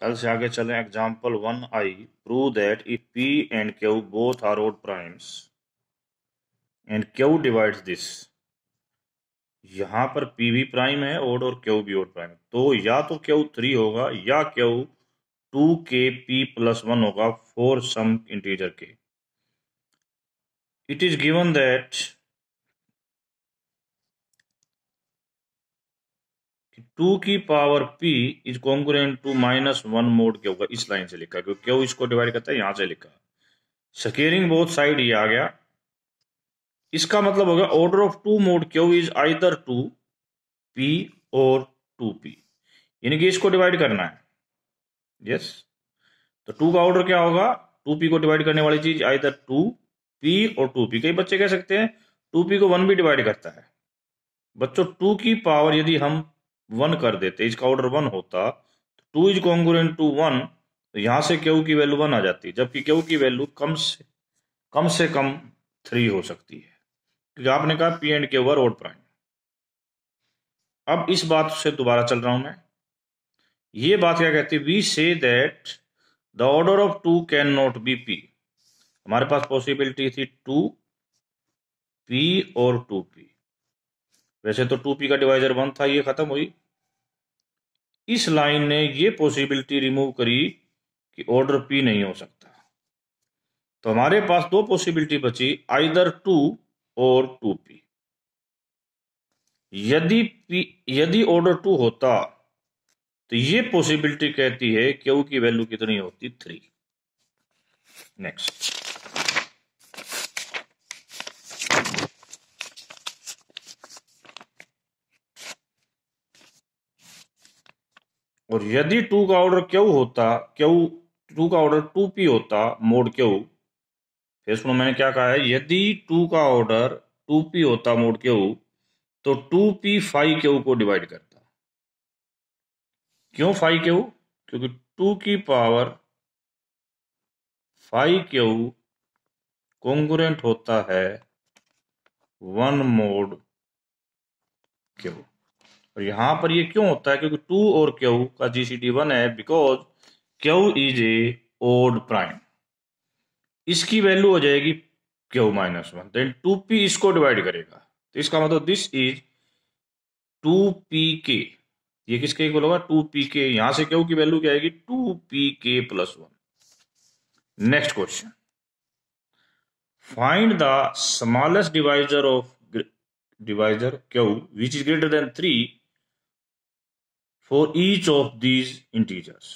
कल से आगे चले example one I prove that if P and Q both are odd primes and Q divides this यहां पर पी भी प्राइम है ओड और क्यू भी ओड प्राइम तो या तो क्यू थ्री होगा या क्यू टू के पी प्लस वन होगा for some integer K it is given that two की power P is congruent to minus one mod Q इस लाइन से लिखा क्योंकि क्यों इसको डिवाइड करता है यहां से लिखा सकेरिंग बोथ साइड ये आ गया इसका मतलब होगा order of two mod Q is either two P और टू पी यानी कि इसको डिवाइड करना है यस yes. तो टू का ऑर्डर क्या होगा टू पी को डिवाइड करने वाली चीज आइदर टू पी और टू पी कई बच्चे कह सकते हैं टू पी को वन भी डिवाइड करता है बच्चों टू की पावर यदि हम वन कर देते इसका ऑर्डर वन होता तो two is congruent to one तो यहाँ से क्यू की वैल्यू वन आ जाती है जबकि क्यू की वैल्यू कम से कम से कम थ्री हो सकती है क्योंकि आपने कहा P and K over odd prime अब इस बात से दोबारा चल रहा हूं मैं ये बात क्या कहती है we say that the order of two can not be P हमारे पास पॉसिबिलिटी थी टू पी और टू पी वैसे तो टू पी का डिवाइजर वन था ये खत्म हुई इस लाइन ने ये पॉसिबिलिटी रिमूव करी कि ऑर्डर पी नहीं हो सकता तो हमारे पास दो पॉसिबिलिटी बची आइदर टू और टू पी यदि पी यदि ऑर्डर टू होता तो ये पॉसिबिलिटी कहती है क्यू की वैल्यू कितनी होती थ्री नेक्स्ट और यदि टू का ऑर्डर क्यू होता क्यू टू का ऑर्डर टू पी होता मोड क्यू फिर सुनो मैंने क्या कहा है यदि टू का ऑर्डर टू पी होता मोड क्यू तो टू पी फाइव क्यू को डिवाइड करता क्यों फाइव क्यू क्योंकि टू की पावर फाइव क्यू कॉन्गुरेंट होता है वन मोड क्यू और यहाँ पर ये क्यों होता है क्योंकि टू और क्यू का जी सी डी वन है because Q is a odd prime इसकी वैल्यू हो जाएगी Q minus one then two P इसको डिवाइड करेगा तो इसका मतलब दिस इज टू पी के ये किसके इक्वल होगा टू पी के यहां से क्यू की वैल्यू क्या आएगी टू पी के plus one next question find the smallest divisor of divisor Q which is greater than three for each of these integers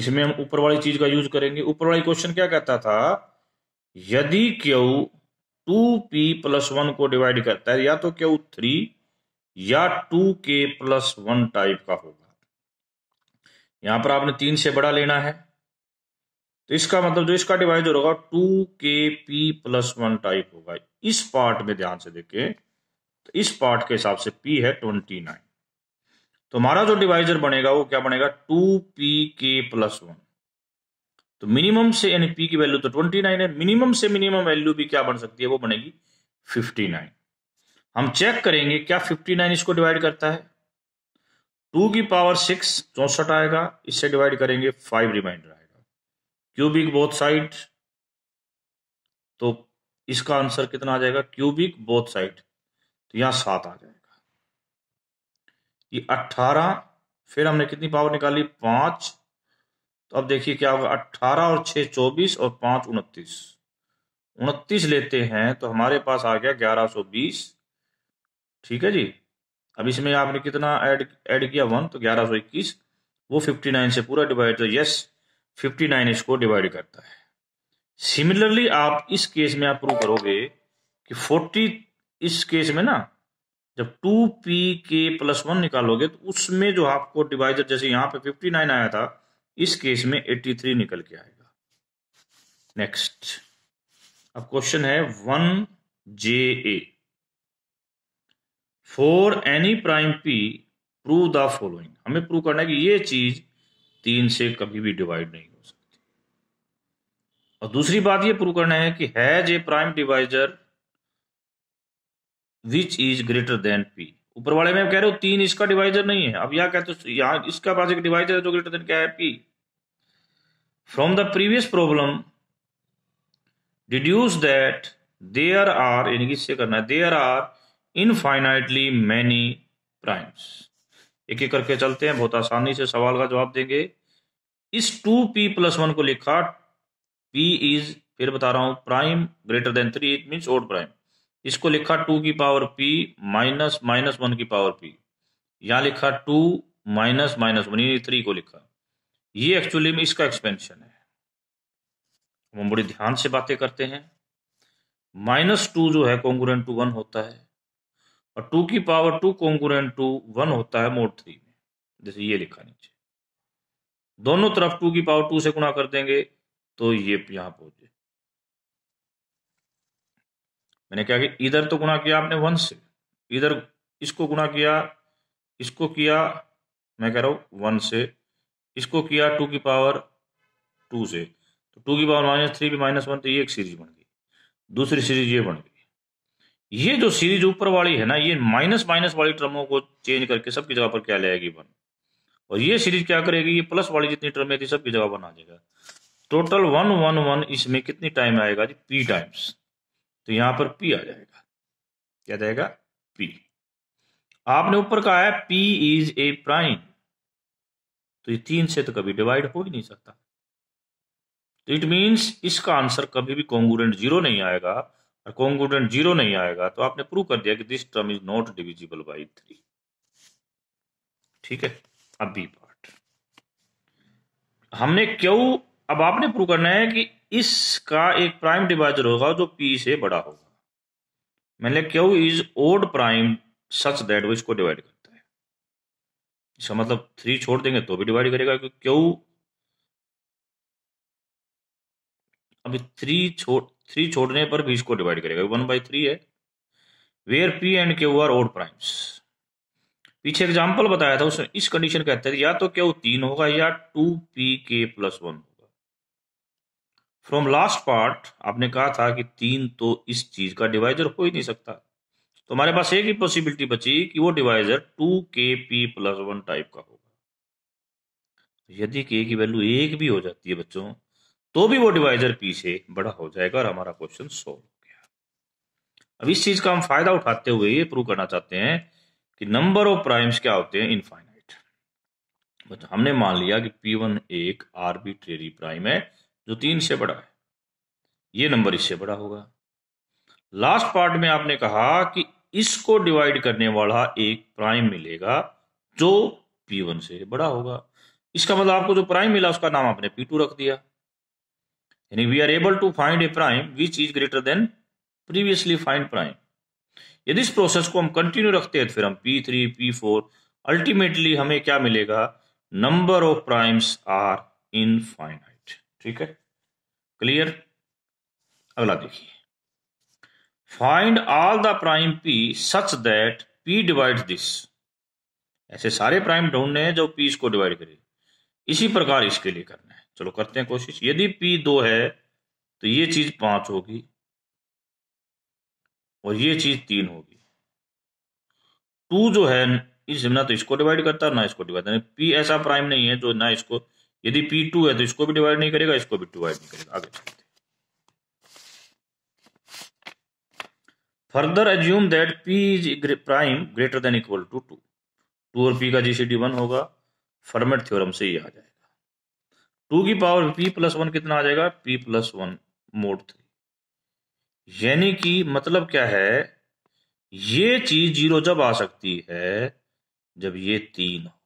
इसमें हम ऊपर वाली चीज का यूज करेंगे ऊपर वाली क्वेश्चन क्या कहता था यदि Q two P plus one को डिवाइड करता है या तो क्यू थ्री या two K plus one type का होगा यहां पर आपने तीन से बड़ा लेना है तो इसका मतलब जो इसका डिवाइडर होगा टू के पी प्लस वन टाइप होगा इस पार्ट में ध्यान से देखें तो इस पार्ट के हिसाब से पी है ट्वेंटी नाइन तो हमारा जो डिवाइजर बनेगा वो क्या बनेगा टू पी के प्लस वन तो मिनिमम से यानी पी की वैल्यू तो ट्वेंटी नाइन है मिनिमम से मिनिमम वैल्यू भी क्या बन सकती है वो बनेगी फिफ्टी नाइन हम चेक करेंगे क्या फिफ्टी नाइन इसको डिवाइड करता है टू की पावर सिक्स चौसठ आएगा इससे डिवाइड करेंगे फाइव रिमाइंडर आएगा क्यूबिक बोथ साइड तो इसका आंसर कितना आ जाएगा क्यूबिक बोथ साइड तो यहां सात आ जाएगा ये अट्ठारह फिर हमने कितनी पावर निकाली पांच तो अब देखिए क्या होगा अट्ठारह और छह चौबीस और पांच उनतीस उनतीस लेते हैं तो हमारे पास आ गया ग्यारह सौ बीस ठीक है जी अब इसमें आपने कितना ऐड ऐड किया वन तो ग्यारह सौ इक्कीस वो फिफ्टी नाइन से पूरा डिवाइड तो यस फिफ्टी नाइन इसको डिवाइड करता है सिमिलरली आप इस केस में आप प्रूव करोगे कि फोर्टी इस केस में ना जब टू पी के प्लस वन निकालोगे तो उसमें जो आपको डिवाइजर जैसे यहां पे फिफ्टी नाइन आया था इस केस में एट्टी थ्री निकल के आएगा नेक्स्ट अब क्वेश्चन है one J A for any prime P prove the following हमें प्रूव करना है कि ये चीज तीन से कभी भी डिवाइड नहीं हो सकती और दूसरी बात ये प्रूव करना है कि has a prime divisor which is greater than P ऊपर वाले में कह रहे हो तीन इसका डिवाइजर नहीं है अब यहाँ कहते हो यहाँ इसका पास एक डिवाइजर है जो ग्रेटर देन क्या है P from the previous problem deduce that there are यानी कि इससे करना है there are infinitely many primes एक एक करके चलते हैं बहुत आसानी से सवाल का जवाब देंगे इस टू पी प्लस वन को लिखा पी इज फिर बता रहा हूं prime greater than three it means odd prime इसको लिखा टू की power P minus minus one की पावर पी यहाँ लिखा टू माइनस माइनस वन यानी थ्री को लिखा ये एक्चुअली में इसका एक्सपेंशन है हम बड़े ध्यान से बातें करते हैं माइनस टू जो है कॉन्गुरेंट टू वन होता है और टू की power two congruent to one होता है मोड थ्री में जैसे ये लिखा नीचे दोनों तरफ टू की पावर टू से गुणा कर देंगे तो ये यहां पहुंच मैंने क्या किया इधर तो गुणा किया आपने वन से इधर इसको गुणा किया इसको किया मैं कह रहा हूँ वन से इसको किया टू की पावर टू से तो टू की पावर माइनस थ्री भी माइनस वन तो ये एक सीरीज बन गई दूसरी सीरीज ये बन गई ये जो सीरीज ऊपर वाली है ना ये माइनस माइनस वाली टर्मों को चेंज करके सबकी जगह पर क्या ले आएगी वन और ये सीरीज क्या करेगी ये प्लस वाली जितनी टर्म थी सबकी जगह वन आ जाएगा टोटल वन वन वन इसमें कितनी टाइम आएगा जी पी टाइम्स तो यहां पर पी आ जाएगा क्या जाएगा पी आपने ऊपर कहा है पी इज ए प्राइम तो ये तीन से तो कभी डिवाइड हो ही नहीं सकता तो इट मीन्स इसका आंसर कभी भी कॉन्गुडेंट जीरो नहीं आएगा और कॉन्गुडेंट जीरो नहीं आएगा तो आपने प्रूव कर दिया कि this term is not divisible by three ठीक है अब बी पार्ट हमने क्यों अब आपने प्रूव करना है कि इसका एक प्राइम डिवाइजर होगा जो पी से बड़ा होगा मैंने q is odd prime such that वो इसको डिवाइड करता है इसका मतलब थ्री छोड़ देंगे तो भी डिवाइड करेगा क्योंकि क्यू अभी थ्री छोड़ थ्री छोड़ने पर भी इसको डिवाइड करेगा वन बाई थ्री है where p and q are odd primes पीछे एग्जाम्पल बताया था उसमें इस कंडीशन कहते थे या तो क्यू तीन होगा या टू पी के प्लस वन होगा फ्रॉम लास्ट पार्ट आपने कहा था कि तीन तो इस चीज का डिवाइजर हो ही नहीं सकता तो हमारे पास एक ही पॉसिबिलिटी बची कि वो डिवाइजर टू के पी प्लस वन टाइप का होगा यदि के की वैल्यू एक भी हो जाती है बच्चों तो भी वो डिवाइजर पी से बड़ा हो जाएगा और हमारा क्वेश्चन सोल्व हो गया अब इस चीज का हम फायदा उठाते हुए ये प्रूव करना चाहते हैं कि नंबर ऑफ प्राइम्स क्या होते हैं इनफाइनाइट बच्चों हमने मान लिया कि पी वन एक आर्बिट्रेरी प्राइम है जो तीन से बड़ा है ये नंबर इससे बड़ा होगा लास्ट पार्ट में आपने कहा कि इसको डिवाइड करने वाला एक प्राइम मिलेगा जो पी वन से बड़ा होगा इसका मतलब आपको जो प्राइम मिला उसका नाम आपने पी टू रख दिया यानी we are able to find a prime which is greater than previously find prime यदि इस प्रोसेस को हम कंटिन्यू रखते हैं तो फिर हम p three p four ultimately हमें क्या मिलेगा number of primes are in finite ठीक है क्लियर अगला देखिए find all the prime p such that p divide this ऐसे सारे प्राइम ढूंढने हैं जो पी इसको डिवाइड करे इसी प्रकार इसके लिए करना है चलो करते हैं कोशिश यदि पी दो है तो ये चीज पांच होगी और ये चीज तीन होगी टू जो है इस ना तो इसको डिवाइड करता है ना इसको डिवाइड पी ऐसा प्राइम नहीं है जो ना इसको यदि पी टू है तो इसको भी डिवाइड नहीं करेगा इसको भी डिवाइड नहीं करेगा आगे चलते further assume that p is prime greater than equal to two two two p का जीसीडी वन होगा फॉर्मेट थ्योरम से ही आ जाएगा टू की पावर पी प्लस वन कितना आ जाएगा p plus one mod three यानी कि मतलब क्या है ये चीज जीरो जब आ सकती है जब ये तीन हो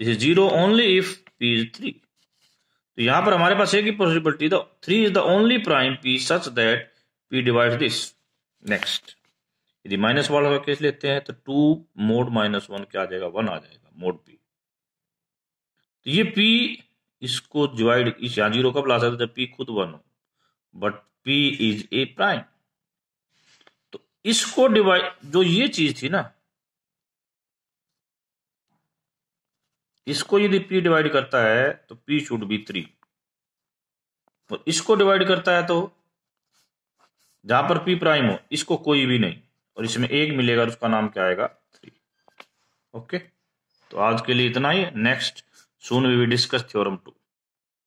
this is zero only if p is three तो यहां पर हमारे पास एक ही possibility three is the only prime p such that p divide this next यदि माइनस वाला का केस लेते हैं तो टू मोड माइनस वन क्या आ जाएगा वन आ जाएगा मोड पी तो ये पी इसको डिवाइड इस यहां जीरो कब ला सकते जब पी खुद वन हो but p is a prime तो इसको डिवाइड जो ये चीज थी ना इसको यदि पी डिवाइड करता है तो पी शुड बी थ्री और इसको डिवाइड करता है तो जहां पर पी प्राइम हो इसको कोई भी नहीं और इसमें एक मिलेगा उसका नाम क्या आएगा थ्री ओके तो आज के लिए इतना ही next soon we we discuss theorem to